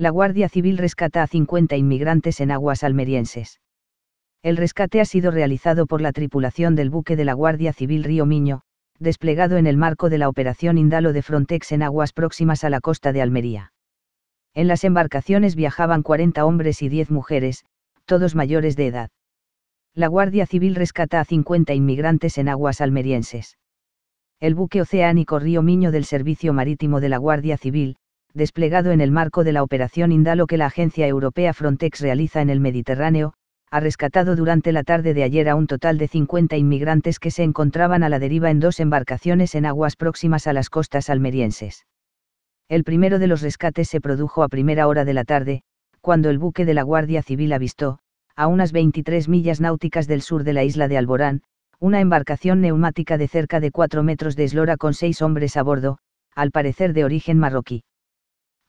la Guardia Civil rescata a 50 inmigrantes en aguas almerienses. El rescate ha sido realizado por la tripulación del buque de la Guardia Civil Río Miño, desplegado en el marco de la Operación Indalo de Frontex en aguas próximas a la costa de Almería. En las embarcaciones viajaban 40 hombres y 10 mujeres, todos mayores de edad. La Guardia Civil rescata a 50 inmigrantes en aguas almerienses. El buque oceánico Río Miño del Servicio Marítimo de la Guardia Civil, desplegado en el marco de la operación Indalo que la agencia europea Frontex realiza en el Mediterráneo, ha rescatado durante la tarde de ayer a un total de 50 inmigrantes que se encontraban a la deriva en dos embarcaciones en aguas próximas a las costas almerienses. El primero de los rescates se produjo a primera hora de la tarde, cuando el buque de la Guardia Civil avistó, a unas 23 millas náuticas del sur de la isla de Alborán, una embarcación neumática de cerca de 4 metros de eslora con seis hombres a bordo, al parecer de origen marroquí.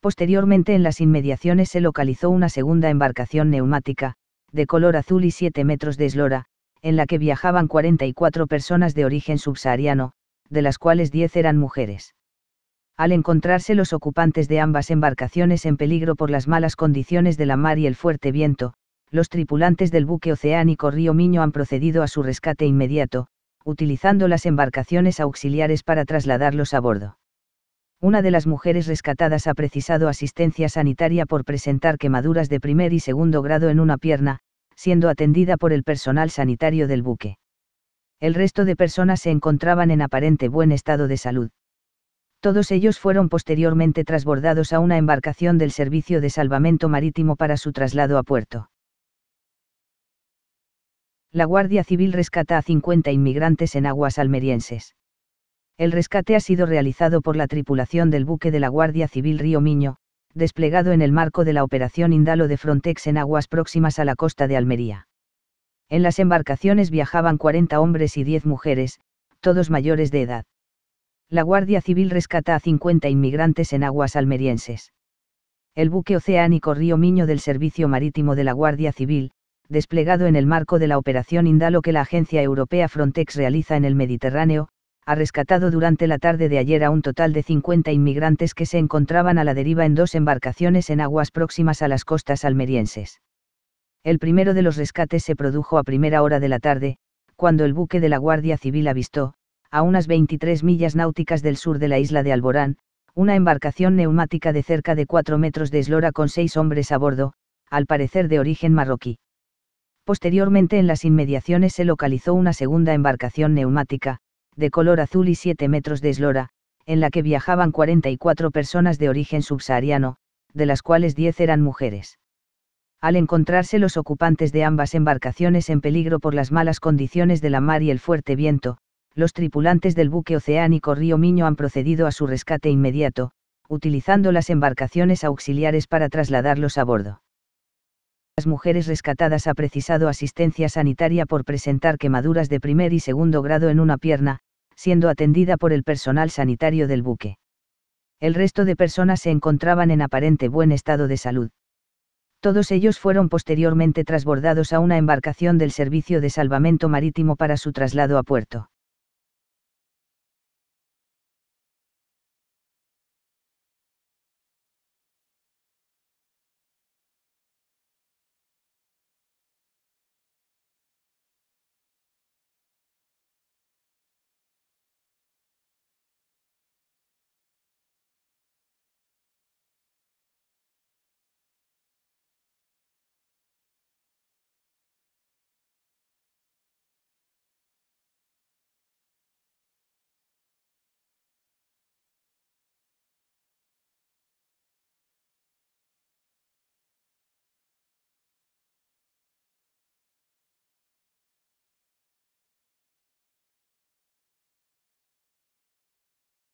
Posteriormente en las inmediaciones se localizó una segunda embarcación neumática, de color azul y 7 metros de eslora, en la que viajaban 44 personas de origen subsahariano, de las cuales 10 eran mujeres. Al encontrarse los ocupantes de ambas embarcaciones en peligro por las malas condiciones de la mar y el fuerte viento, los tripulantes del buque oceánico Río Miño han procedido a su rescate inmediato, utilizando las embarcaciones auxiliares para trasladarlos a bordo. Una de las mujeres rescatadas ha precisado asistencia sanitaria por presentar quemaduras de primer y segundo grado en una pierna, siendo atendida por el personal sanitario del buque. El resto de personas se encontraban en aparente buen estado de salud. Todos ellos fueron posteriormente trasbordados a una embarcación del Servicio de Salvamento Marítimo para su traslado a puerto. La Guardia Civil rescata a 50 inmigrantes en aguas almerienses. El rescate ha sido realizado por la tripulación del buque de la Guardia Civil Río Miño, desplegado en el marco de la Operación Indalo de Frontex en aguas próximas a la costa de Almería. En las embarcaciones viajaban 40 hombres y 10 mujeres, todos mayores de edad. La Guardia Civil rescata a 50 inmigrantes en aguas almerienses. El buque oceánico Río Miño del Servicio Marítimo de la Guardia Civil, desplegado en el marco de la Operación Indalo que la Agencia Europea Frontex realiza en el Mediterráneo, ha rescatado durante la tarde de ayer a un total de 50 inmigrantes que se encontraban a la deriva en dos embarcaciones en aguas próximas a las costas almerienses. El primero de los rescates se produjo a primera hora de la tarde, cuando el buque de la Guardia Civil avistó, a unas 23 millas náuticas del sur de la isla de Alborán, una embarcación neumática de cerca de 4 metros de eslora con seis hombres a bordo, al parecer de origen marroquí. Posteriormente en las inmediaciones se localizó una segunda embarcación neumática, de color azul y 7 metros de eslora, en la que viajaban 44 personas de origen subsahariano, de las cuales 10 eran mujeres. Al encontrarse los ocupantes de ambas embarcaciones en peligro por las malas condiciones de la mar y el fuerte viento, los tripulantes del buque oceánico Río Miño han procedido a su rescate inmediato, utilizando las embarcaciones auxiliares para trasladarlos a bordo. Las mujeres rescatadas ha precisado asistencia sanitaria por presentar quemaduras de primer y segundo grado en una pierna, siendo atendida por el personal sanitario del buque. El resto de personas se encontraban en aparente buen estado de salud. Todos ellos fueron posteriormente trasbordados a una embarcación del Servicio de Salvamento Marítimo para su traslado a puerto.